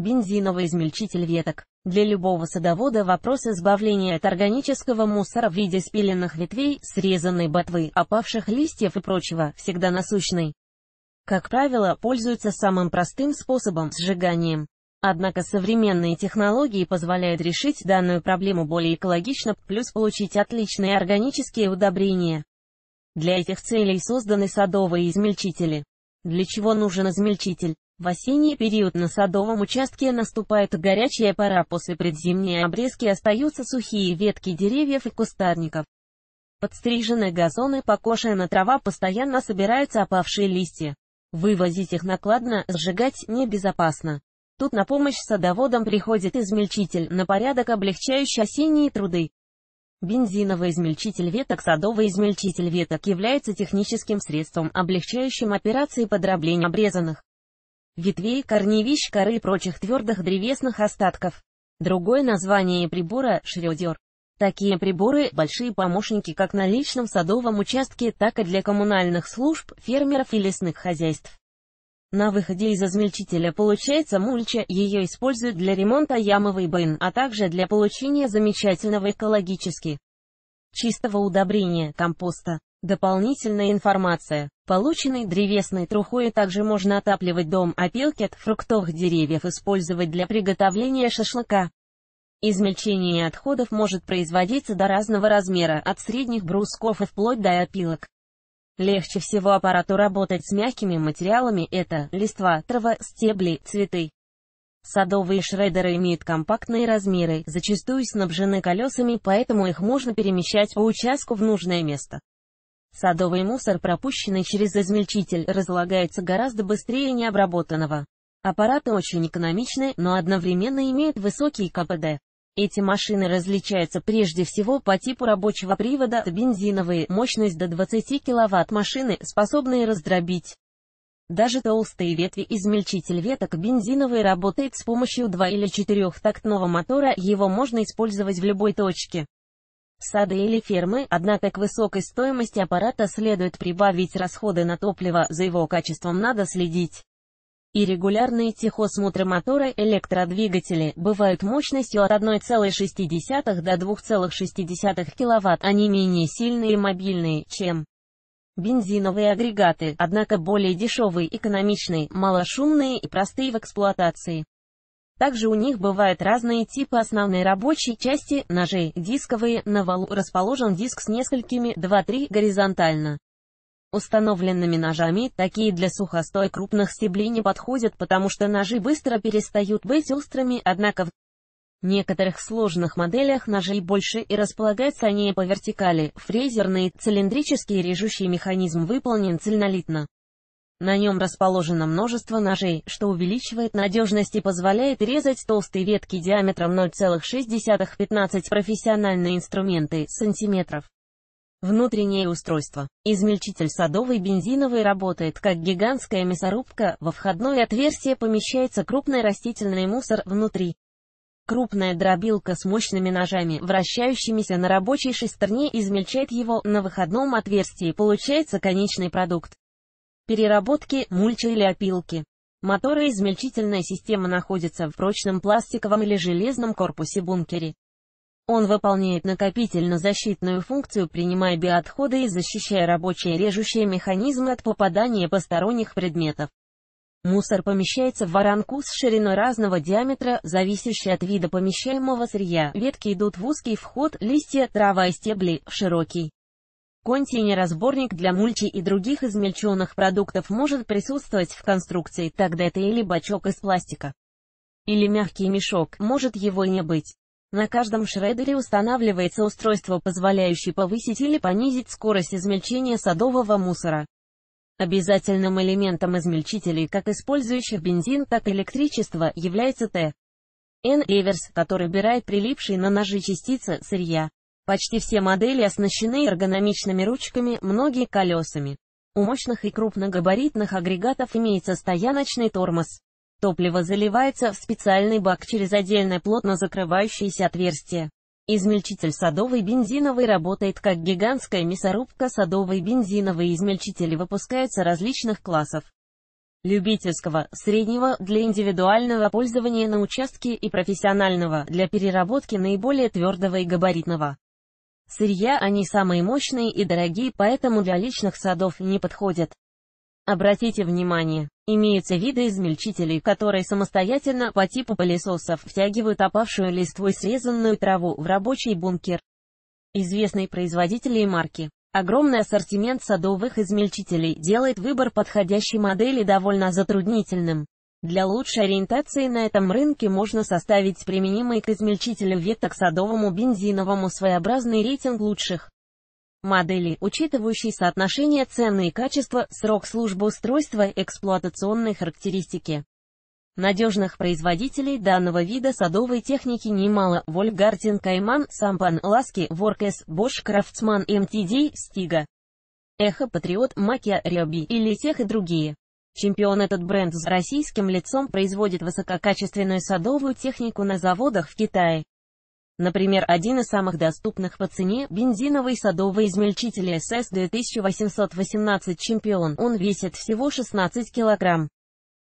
бензиновый измельчитель веток. Для любого садовода вопрос избавления от органического мусора в виде спиленных ветвей, срезанной ботвы, опавших листьев и прочего, всегда насущный. Как правило, пользуются самым простым способом – сжиганием. Однако современные технологии позволяют решить данную проблему более экологично, плюс получить отличные органические удобрения. Для этих целей созданы садовые измельчители. Для чего нужен измельчитель? В осенний период на садовом участке наступает горячая пора после предзимней обрезки остаются сухие ветки деревьев и кустарников. Подстриженные газоны, покошена трава, постоянно собираются опавшие листья. Вывозить их накладно, сжигать небезопасно. Тут на помощь садоводам приходит измельчитель, на порядок облегчающий осенние труды. Бензиновый измельчитель веток Садовый измельчитель веток является техническим средством, облегчающим операции по обрезанных ветвей, корневищ, коры и прочих твердых древесных остатков. Другое название прибора – шредер. Такие приборы – большие помощники как на личном садовом участке, так и для коммунальных служб, фермеров и лесных хозяйств. На выходе из измельчителя получается мульча, ее используют для ремонта ямовой бэн, а также для получения замечательного экологически чистого удобрения, компоста. Дополнительная информация. Полученной древесной трухой а также можно отапливать дом, опилки а от фруктовых деревьев использовать для приготовления шашлыка. Измельчение отходов может производиться до разного размера, от средних брусков и вплоть до опилок. Легче всего аппарату работать с мягкими материалами – это листва, трава, стебли, цветы. Садовые шредеры имеют компактные размеры, зачастую снабжены колесами, поэтому их можно перемещать по участку в нужное место. Садовый мусор, пропущенный через измельчитель, разлагается гораздо быстрее необработанного. Аппараты очень экономичны, но одновременно имеют высокий КПД. Эти машины различаются прежде всего по типу рабочего привода, бензиновые, мощность до 20 кВт машины, способные раздробить. Даже толстые ветви измельчитель веток бензиновый работает с помощью 2 или 4 тактного мотора, его можно использовать в любой точке сады или фермы, однако к высокой стоимости аппарата следует прибавить расходы на топливо, за его качеством надо следить. И регулярные техосмотры мотора электродвигатели бывают мощностью от 1,6 до 2,6 кВт, они менее сильные и мобильные, чем бензиновые агрегаты, однако более дешевые, экономичные, малошумные и простые в эксплуатации. Также у них бывают разные типы основной рабочей части, ножей, дисковые, на валу расположен диск с несколькими, 2-3, горизонтально. Установленными ножами, такие для сухостой крупных стеблей не подходят, потому что ножи быстро перестают быть острыми, однако в некоторых сложных моделях ножей больше и располагаются они по вертикали, фрезерный, цилиндрический режущий механизм выполнен цельнолитно. На нем расположено множество ножей, что увеличивает надежность и позволяет резать толстые ветки диаметром 0,6-15 профессиональные инструменты, сантиметров. Внутреннее устройство. Измельчитель садовый бензиновый работает как гигантская мясорубка, во входное отверстие помещается крупный растительный мусор внутри. Крупная дробилка с мощными ножами, вращающимися на рабочей шестерне, измельчает его, на выходном отверстии получается конечный продукт переработки, мульча или опилки. измельчительная система находится в прочном пластиковом или железном корпусе-бункере. Он выполняет накопительно-защитную функцию, принимая биоотходы и защищая рабочие режущие механизмы от попадания посторонних предметов. Мусор помещается в воронку с шириной разного диаметра, зависящей от вида помещаемого сырья. Ветки идут в узкий вход, листья, трава и стебли – широкий. Контейнер-разборник для мульчи и других измельченных продуктов может присутствовать в конструкции, тогда это или бачок из пластика, или мягкий мешок, может его не быть. На каждом шредере устанавливается устройство, позволяющее повысить или понизить скорость измельчения садового мусора. Обязательным элементом измельчителей, как использующих бензин, так и электричество, является Т. н эверс, который убирает прилипшие на ножи частицы сырья. Почти все модели оснащены эргономичными ручками, многие колесами. У мощных и крупногабаритных агрегатов имеется стояночный тормоз. Топливо заливается в специальный бак через отдельное плотно закрывающееся отверстие. Измельчитель садовый бензиновый работает как гигантская мясорубка. Садовые бензиновые измельчители выпускаются различных классов. Любительского, среднего, для индивидуального пользования на участке и профессионального, для переработки наиболее твердого и габаритного сырья они самые мощные и дорогие, поэтому для личных садов не подходят. Обратите внимание, имеются виды измельчителей, которые самостоятельно по типу пылесосов втягивают опавшую листву и срезанную траву в рабочий бункер. Известные производители и марки. Огромный ассортимент садовых измельчителей делает выбор подходящей модели довольно затруднительным. Для лучшей ориентации на этом рынке можно составить применимый к измельчителю веток садовому бензиновому своеобразный рейтинг лучших моделей, учитывающий соотношение цены и качества, срок службы устройства, эксплуатационные характеристики. Надежных производителей данного вида садовой техники немало. Вольфгартен, Кайман, Сампан, Ласки, Воркес, Бош, Крафтсман, МТД, Стига. Эхо, Патриот, Макия, Риоби или тех и другие. Чемпион этот бренд с российским лицом производит высококачественную садовую технику на заводах в Китае. Например, один из самых доступных по цене – бензиновый садовый измельчитель SS-2818 Чемпион. Он весит всего 16 килограмм.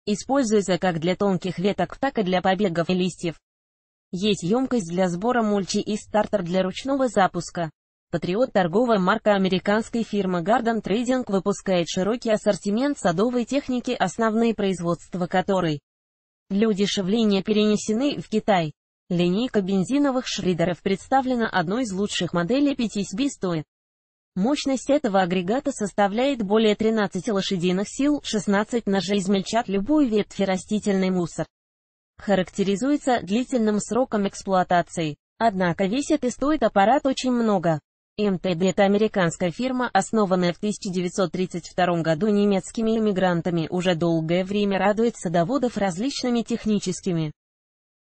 Используется как для тонких веток, так и для побегов и листьев. Есть емкость для сбора мульчи и стартер для ручного запуска. Патриот торговая марка американской фирмы Garden Trading выпускает широкий ассортимент садовой техники, основные производства которой для удешевления перенесены в Китай. Линейка бензиновых шридеров представлена одной из лучших моделей 5SB стоит. Мощность этого агрегата составляет более 13 лошадиных сил, 16 ножей измельчат любой ветвь растительный мусор. Характеризуется длительным сроком эксплуатации. Однако весит и стоит аппарат очень много. МТД – это американская фирма, основанная в 1932 году немецкими иммигрантами, уже долгое время радует садоводов различными техническими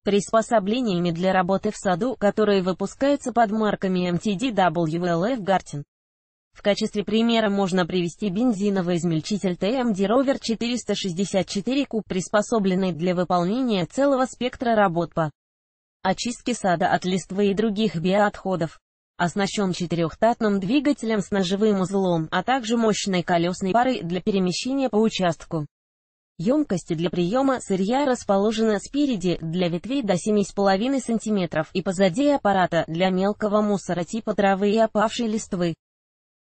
приспособлениями для работы в саду, которые выпускаются под марками MTDWLF Garten. В качестве примера можно привести бензиновый измельчитель TMD Rover 464 куб, приспособленный для выполнения целого спектра работ по очистке сада от листвы и других биоотходов оснащен четырехтатным двигателем с ножевым узлом, а также мощной колесной парой для перемещения по участку. Емкости для приема сырья расположены спереди для ветвей до 7,5 см и позади аппарата для мелкого мусора типа травы и опавшей листвы.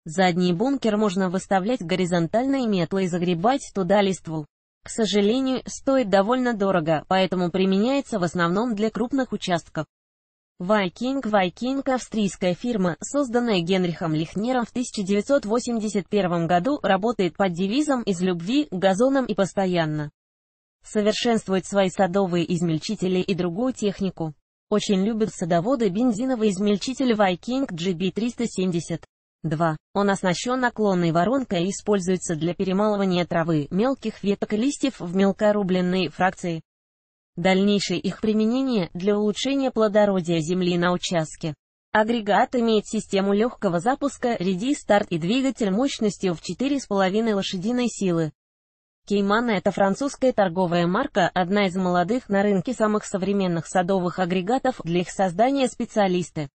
Задний бункер можно выставлять горизонтальной метлой и загребать туда листву. К сожалению, стоит довольно дорого, поэтому применяется в основном для крупных участков. Вайкинг Вайкинг – австрийская фирма, созданная Генрихом Лихнером в 1981 году, работает под девизом «Из любви, газоном и постоянно». Совершенствует свои садовые измельчители и другую технику. Очень любят садоводы бензиновый измельчитель Вайкинг GB370. 2. Он оснащен наклонной воронкой и используется для перемалывания травы, мелких веток и листьев в мелкорубленные фракции. Дальнейшее их применение для улучшения плодородия земли на участке. Агрегат имеет систему легкого запуска, реди старт и двигатель мощностью в 4,5 лошадиной силы. Кеймана – это французская торговая марка, одна из молодых на рынке самых современных садовых агрегатов, для их создания специалисты.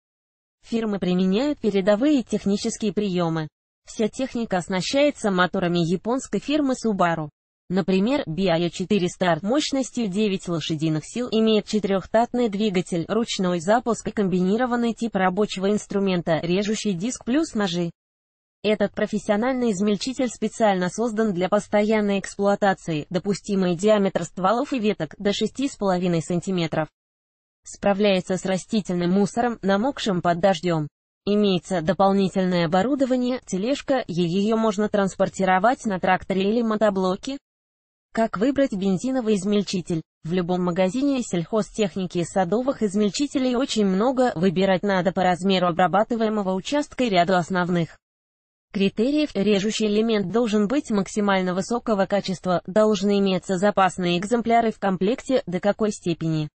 Фирмы применяют передовые технические приемы. Вся техника оснащается моторами японской фирмы Subaru. Например, Био 4 старт мощностью 9 лошадиных сил имеет четырехтатный двигатель, ручной запуск и комбинированный тип рабочего инструмента, режущий диск плюс ножи. Этот профессиональный измельчитель специально создан для постоянной эксплуатации, допустимый диаметр стволов и веток до 6,5 см. Справляется с растительным мусором, намокшим под дождем. Имеется дополнительное оборудование, тележка, ее можно транспортировать на тракторе или мотоблоке, как выбрать бензиновый измельчитель? В любом магазине сельхозтехники и садовых измельчителей очень много, выбирать надо по размеру обрабатываемого участка и ряду основных критериев. Режущий элемент должен быть максимально высокого качества, должны иметься запасные экземпляры в комплекте, до какой степени.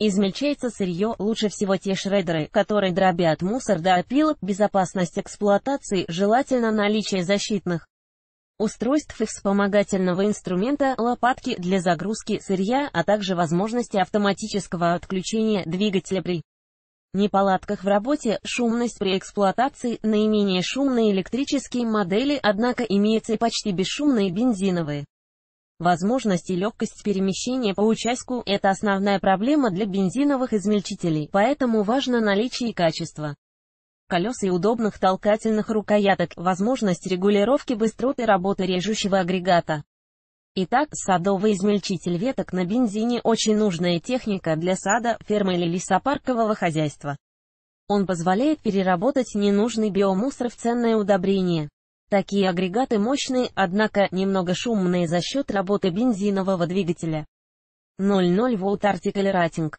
Измельчается сырье, лучше всего те шредеры, которые дробят мусор до опилок, безопасность эксплуатации, желательно наличие защитных устройств и вспомогательного инструмента, лопатки для загрузки сырья, а также возможности автоматического отключения двигателя при неполадках в работе, шумность при эксплуатации, наименее шумные электрические модели, однако имеются и почти бесшумные бензиновые. Возможность и легкость перемещения по участку – это основная проблема для бензиновых измельчителей, поэтому важно наличие и качество колес и удобных толкательных рукояток, возможность регулировки быстроты работы режущего агрегата. Итак, садовый измельчитель веток на бензине – очень нужная техника для сада, фермы или лесопаркового хозяйства. Он позволяет переработать ненужный биомусор в ценное удобрение. Такие агрегаты мощные, однако, немного шумные за счет работы бензинового двигателя. 0,0 Вт артикль ратинг.